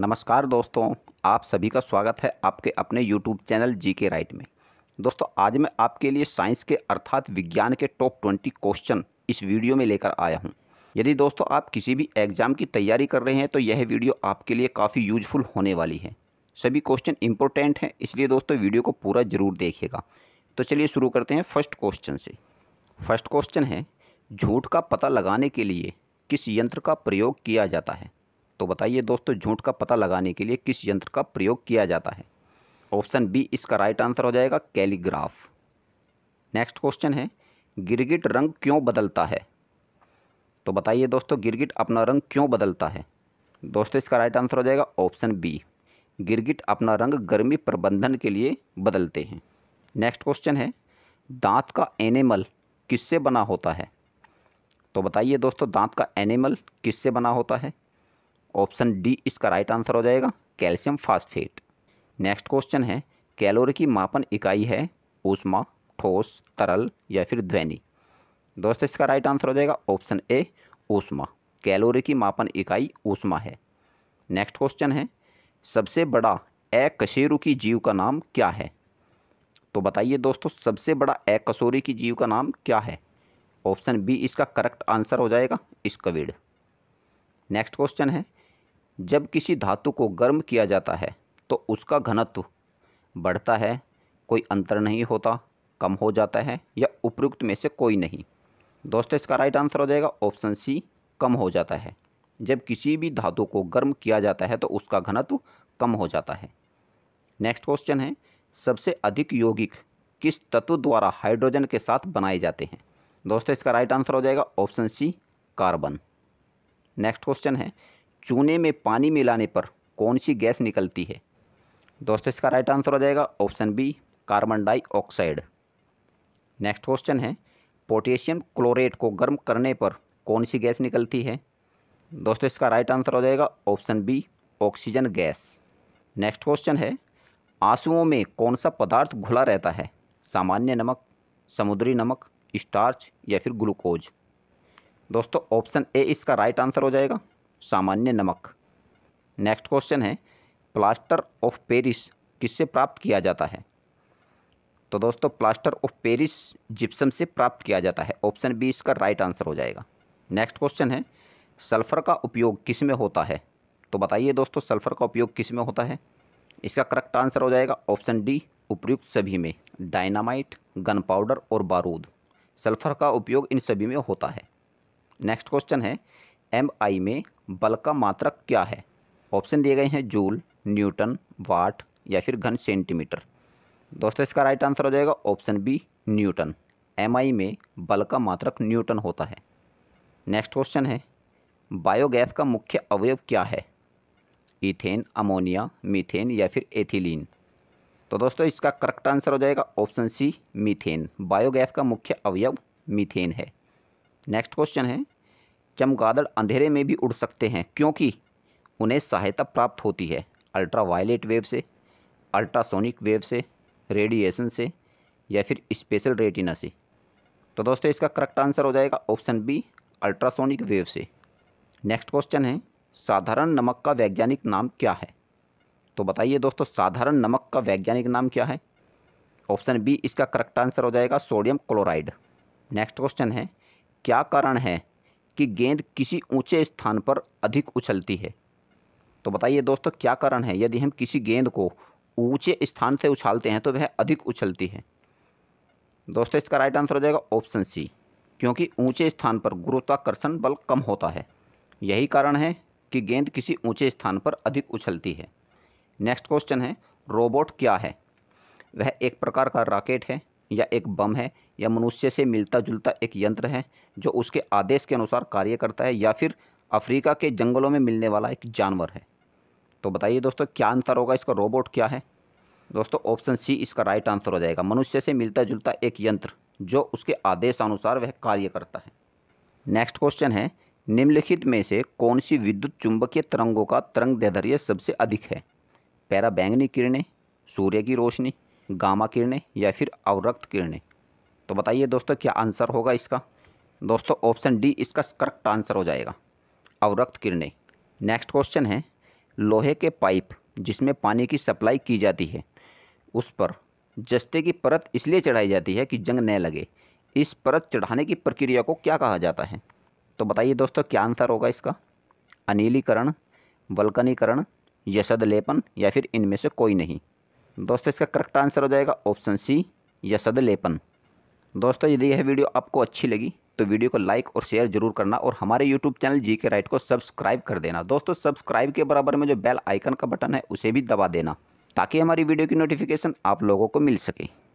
नमस्कार दोस्तों आप सभी का स्वागत है आपके अपने यूट्यूब चैनल जी के राइट में दोस्तों आज मैं आपके लिए साइंस के अर्थात विज्ञान के टॉप ट्वेंटी क्वेश्चन इस वीडियो में लेकर आया हूं। यदि दोस्तों आप किसी भी एग्ज़ाम की तैयारी कर रहे हैं तो यह वीडियो आपके लिए काफ़ी यूजफुल होने वाली है सभी क्वेश्चन इंपॉर्टेंट हैं इसलिए दोस्तों वीडियो को पूरा ज़रूर देखेगा तो चलिए शुरू करते हैं फर्स्ट क्वेश्चन से फर्स्ट क्वेश्चन है झूठ का पता लगाने के लिए किस यंत्र का प्रयोग किया जाता है तो बताइए दोस्तों झूठ का पता लगाने के लिए किस यंत्र का प्रयोग किया जाता है ऑप्शन बी इसका राइट आंसर हो जाएगा कैलीग्राफ नेक्स्ट क्वेश्चन है गिरगिट रंग क्यों बदलता है तो बताइए दोस्तों गिरगिट अपना रंग क्यों बदलता है दोस्तों इसका राइट आंसर हो जाएगा ऑप्शन बी गिरगिट अपना रंग गर्मी प्रबंधन के लिए बदलते हैं नेक्स्ट क्वेश्चन है दांत का एनिमल किससे बना होता है तो बताइए दोस्तों दांत का एनिमल किससे बना होता है ऑप्शन डी इसका राइट आंसर हो जाएगा कैल्शियम फास्फेट नेक्स्ट क्वेश्चन है कैलोरी की मापन इकाई है ऊष्मा ठोस तरल या फिर ध्वनि दोस्तों इसका राइट आंसर हो जाएगा ऑप्शन ए ऊष्मा कैलोरी की मापन इकाई ऊष्मा है नेक्स्ट क्वेश्चन है सबसे बड़ा अकशेरुकी की जीव का नाम क्या है तो बताइए दोस्तों सबसे बड़ा एकसोरी की जीव का नाम क्या है ऑप्शन बी इसका करेक्ट आंसर हो जाएगा इसकविड नेक्स्ट क्वेश्चन है जब किसी धातु को गर्म किया जाता है तो उसका घनत्व बढ़ता है कोई अंतर नहीं होता कम हो जाता है या उपयुक्त में से कोई नहीं दोस्तों इसका राइट आंसर हो जाएगा ऑप्शन सी कम हो जाता है जब किसी भी धातु को गर्म किया जाता है तो उसका घनत्व कम हो जाता है नेक्स्ट क्वेश्चन है सबसे अधिक यौगिक किस तत्व द्वारा हाइड्रोजन के साथ बनाए जाते हैं दोस्तों इसका राइट आंसर हो जाएगा option C carbon next question है चूने में पानी मिलाने पर कौन सी गैस निकलती है दोस्तों इसका राइट आंसर हो जाएगा option B carbon dioxide next question है पोटेशियम क्लोरेट को गर्म करने पर कौन सी गैस निकलती है दोस्तों इसका राइट आंसर हो जाएगा option B oxygen gas next question है आंसुओं में कौन सा पदार्थ घुला रहता है सामान्य नमक समुद्री नमक स्टार्च या फिर ग्लूकोज दोस्तों ऑप्शन ए इसका राइट आंसर हो जाएगा सामान्य नमक नेक्स्ट क्वेश्चन है प्लास्टर ऑफ पेरिस किससे प्राप्त किया जाता है तो दोस्तों प्लास्टर ऑफ पेरिस जिप्सम से प्राप्त किया जाता है ऑप्शन बी इसका राइट आंसर हो जाएगा नेक्स्ट क्वेश्चन है सल्फ़र का उपयोग किस में होता है तो बताइए दोस्तों सल्फ़र का उपयोग किस में होता है इसका करेक्ट आंसर हो जाएगा ऑप्शन डी उपयुक्त सभी में डायनामाइट गन पाउडर और बारूद सल्फ़र का उपयोग इन सभी में होता है नेक्स्ट क्वेश्चन है एम आई में बल का मात्रक क्या है ऑप्शन दिए गए हैं जूल न्यूटन वाट या फिर घन सेंटीमीटर दोस्तों इसका राइट आंसर हो जाएगा option B Newton M I में बल का मात्रक न्यूटन होता है नेक्स्ट क्वेश्चन है बायोगैस का मुख्य अवयव क्या है इथेन अमोनिया मीथेन या फिर एथिलीन तो दोस्तों इसका करेक्ट आंसर हो जाएगा ऑप्शन सी मीथेन बायोगैस का मुख्य अवयव मीथेन है नेक्स्ट क्वेश्चन है चमगादड़ अंधेरे में भी उड़ सकते हैं क्योंकि उन्हें सहायता प्राप्त होती है अल्ट्रावायलेट वेव से अल्ट्रासोनिक वेव से रेडिएशन से या फिर स्पेशल रेटिना से तो दोस्तों इसका करेक्ट आंसर हो जाएगा ऑप्शन बी अल्ट्रासोनिक वेव से नेक्स्ट क्वेश्चन है साधारण नमक का वैज्ञानिक नाम क्या है तो बताइए दोस्तों साधारण नमक का वैज्ञानिक नाम क्या है ऑप्शन बी इसका करेक्ट आंसर हो जाएगा सोडियम क्लोराइड नेक्स्ट क्वेश्चन है क्या कारण है कि गेंद किसी ऊंचे स्थान पर अधिक उछलती है तो बताइए दोस्तों क्या कारण है यदि हम किसी गेंद को ऊंचे स्थान से उछालते हैं तो वह अधिक उछलती है दोस्तों इसका राइट आंसर हो जाएगा ऑप्शन सी क्योंकि ऊंचे स्थान पर गुरुत्वाकर्षण बल कम होता है यही कारण है कि गेंद किसी ऊंचे स्थान पर अधिक उछलती है नेक्स्ट क्वेश्चन है रोबोट क्या है वह एक प्रकार का राकेट है या एक बम है या मनुष्य से मिलता जुलता एक यंत्र है जो उसके आदेश के अनुसार कार्य करता है या फिर अफ्रीका के जंगलों में मिलने वाला एक जानवर है तो बताइए दोस्तों क्या आंसर होगा इसका रोबोट क्या है दोस्तों ऑप्शन सी इसका राइट आंसर हो जाएगा मनुष्य से मिलता जुलता एक यंत्र जो उसके आदेश अनुसार वह कार्य करता है नेक्स्ट क्वेश्चन है निम्नलिखित में से कौन सी विद्युत चुंबकीय तरंगों का तरंग दैधर्य सबसे अधिक है पैरा बैंगनी किरणें सूर्य की रोशनी गामा किरणें या फिर अवरक्त किरणें तो बताइए दोस्तों क्या आंसर होगा इसका दोस्तों ऑप्शन डी इसका करेक्ट आंसर हो जाएगा अवरक्त किरणें नेक्स्ट क्वेश्चन है लोहे के पाइप जिसमें पानी की सप्लाई की जाती है उस पर जस्ते की परत इसलिए चढ़ाई जाती है कि जंग न लगे इस परत चढ़ाने की प्रक्रिया को क्या कहा जाता है तो बताइए दोस्तों क्या आंसर होगा इसका अनिलीकरण वल्कनीकरण यशद लेपन या फिर इनमें से कोई नहीं दोस्तों इसका करेक्ट आंसर हो जाएगा ऑप्शन सी यशद लेपन दोस्तों यदि यह वीडियो आपको अच्छी लगी तो वीडियो को लाइक और शेयर जरूर करना और हमारे यूट्यूब चैनल जी के राइट को सब्सक्राइब कर देना दोस्तों सब्सक्राइब के बराबर में जो बेल आइकन का बटन है उसे भी दबा देना ताकि हमारी वीडियो की नोटिफिकेशन आप लोगों को मिल सके